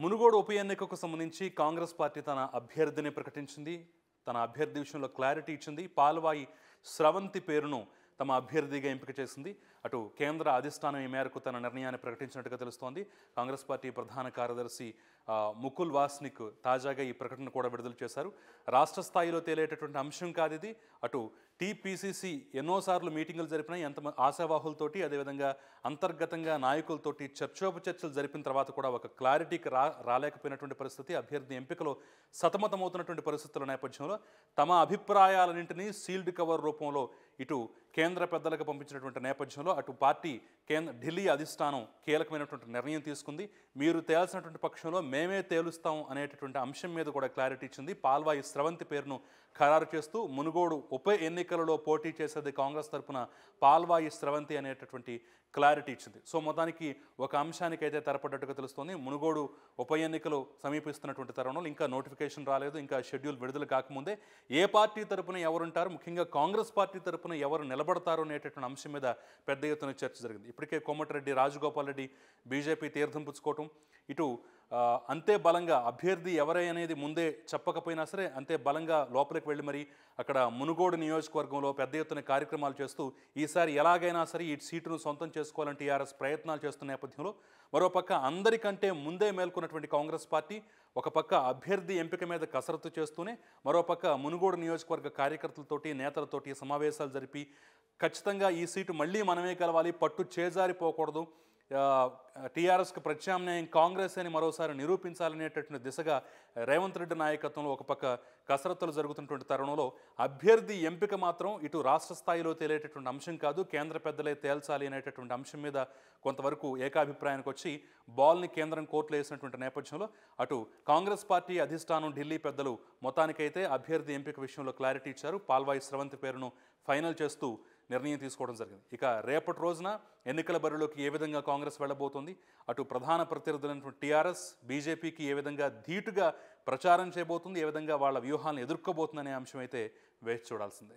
మునుగోడు ఉప ఎన్నికకు సంబంధించి కాంగ్రెస్ పార్టీ తన అభ్యర్థిని ప్రకటించింది తన అభ్యర్థి విషయంలో క్లారిటీ ఇచ్చింది పాల్వాయి స్రవంతి పేరును తమ అభ్యర్థిగా ఎంపిక చేసింది అటు కేంద్ర అధిష్టానం ఈ మేరకు తన నిర్ణయాన్ని ప్రకటించినట్టుగా తెలుస్తోంది కాంగ్రెస్ పార్టీ ప్రధాన కార్యదర్శి ముకుల్ వాస్నిక్ తాజాగా ఈ ప్రకటన కూడా విడుదల చేశారు రాష్ట్ర స్థాయిలో తేలేటటువంటి అంశం కాదు ఇది అటు టీపీసీసీ ఎన్నోసార్లు మీటింగులు జరిపినా ఎంత ఆశావాహులతోటి అదేవిధంగా అంతర్గతంగా నాయకులతోటి చర్చోపచర్చలు జరిపిన తర్వాత కూడా ఒక క్లారిటీకి రా రాలేకపోయినటువంటి పరిస్థితి అభ్యర్థి ఎంపికలో సతమతమవుతున్నటువంటి పరిస్థితుల నేపథ్యంలో తమ అభిప్రాయాలన్నింటినీ సీల్డ్ కవర్ రూపంలో ఇటు కేంద్ర పెద్దలకు పంపించినటువంటి నేపథ్యంలో అటు పార్టీ కేంద్ర ఢిల్లీ అధిష్టానం కీలకమైనటువంటి నిర్ణయం తీసుకుంది మీరు తేల్సినటువంటి పక్షంలో మేమే తేలుస్తాం అనేటటువంటి అంశం మీద కూడా క్లారిటీ ఇచ్చింది పాల్వాయి స్రవంతి పేరును ఖరారు చేస్తూ మునుగోడు ఉప ఎన్నికలలో పోటీ చేసేది కాంగ్రెస్ తరఫున పాల్వాయి స్రవంతి అనేటటువంటి క్లారిటీ ఇచ్చింది సో మొత్తానికి ఒక అంశానికి అయితే తెరపడ్డట్టుగా తెలుస్తోంది మునుగోడు ఉప ఎన్నికలు సమీపిస్తున్నటువంటి తరుణంలో ఇంకా నోటిఫికేషన్ రాలేదు ఇంకా షెడ్యూల్ విడుదల కాకముందే ఏ పార్టీ తరపున ఎవరుంటారు ముఖ్యంగా కాంగ్రెస్ పార్టీ తరపున ఎవరు నిలబడి నిలబడతారు అనేటటువంటి అంశం మీద పెద్ద ఎత్తున చర్చ జరిగింది ఇప్పటికే కోమటిరెడ్డి రాజగోపాల్ రెడ్డి బీజేపీ తీర్థం పుచ్చుకోవటం ఇటు అంతే బలంగా అభ్యర్థి ఎవరే అనేది ముందే చెప్పకపోయినా సరే అంతే బలంగా లోపలికి వెళ్ళి మరి అక్కడ మునుగోడు నియోజకవర్గంలో పెద్ద ఎత్తున కార్యక్రమాలు చేస్తూ ఈసారి ఎలాగైనా సరే ఈ సీటును సొంతం చేసుకోవాలని టీఆర్ఎస్ ప్రయత్నాలు చేస్తున్న నేపథ్యంలో మరోపక్క అందరికంటే ముందే మేల్కొన్నటువంటి కాంగ్రెస్ పార్టీ ఒక పక్క అభ్యర్థి ఎంపిక మీద కసరత్తు చేస్తూనే మరోపక్క మునుగోడు నియోజకవర్గ కార్యకర్తలతోటి నేతలతోటి సమావేశాలు జరిపి ఖచ్చితంగా ఈ సీటు మళ్ళీ మనమే కలవాలి పట్టు చేజారిపోకూడదు టీఆర్ఎస్కి ప్రత్యామ్నాయం కాంగ్రెస్ అని మరోసారి నిరూపించాలనేటటువంటి దిశగా రేవంత్ రెడ్డి నాయకత్వంలో ఒక పక్క కసరత్తులు జరుగుతున్నటువంటి తరుణంలో అభ్యర్థి ఎంపిక మాత్రం ఇటు రాష్ట్ర స్థాయిలో తేలేటటువంటి అంశం కాదు కేంద్ర పెద్దలే తేల్చాలి అనేటటువంటి అంశం మీద కొంతవరకు ఏకాభిప్రాయానికి వచ్చి బాల్ని కేంద్రం కోర్టులో వేసినటువంటి నేపథ్యంలో అటు కాంగ్రెస్ పార్టీ అధిష్టానం ఢిల్లీ పెద్దలు మొత్తానికైతే అభ్యర్థి ఎంపిక విషయంలో క్లారిటీ ఇచ్చారు పాల్వాయి స్రవంతి పేరును ఫైనల్ చేస్తూ నిర్ణయం తీసుకోవడం జరిగింది ఇక రేపటి రోజున ఎన్నికల బరిలోకి ఏ విధంగా కాంగ్రెస్ వెళ్ళబోతుంది అటు ప్రధాన ప్రత్యర్థులైనటువంటి టీఆర్ఎస్ బీజేపీకి ఏ విధంగా ధీటుగా ప్రచారం చేయబోతుంది ఏ విధంగా వాళ్ళ వ్యూహాలను ఎదుర్కోబోతుందనే అంశం అయితే వేచి చూడాల్సిందే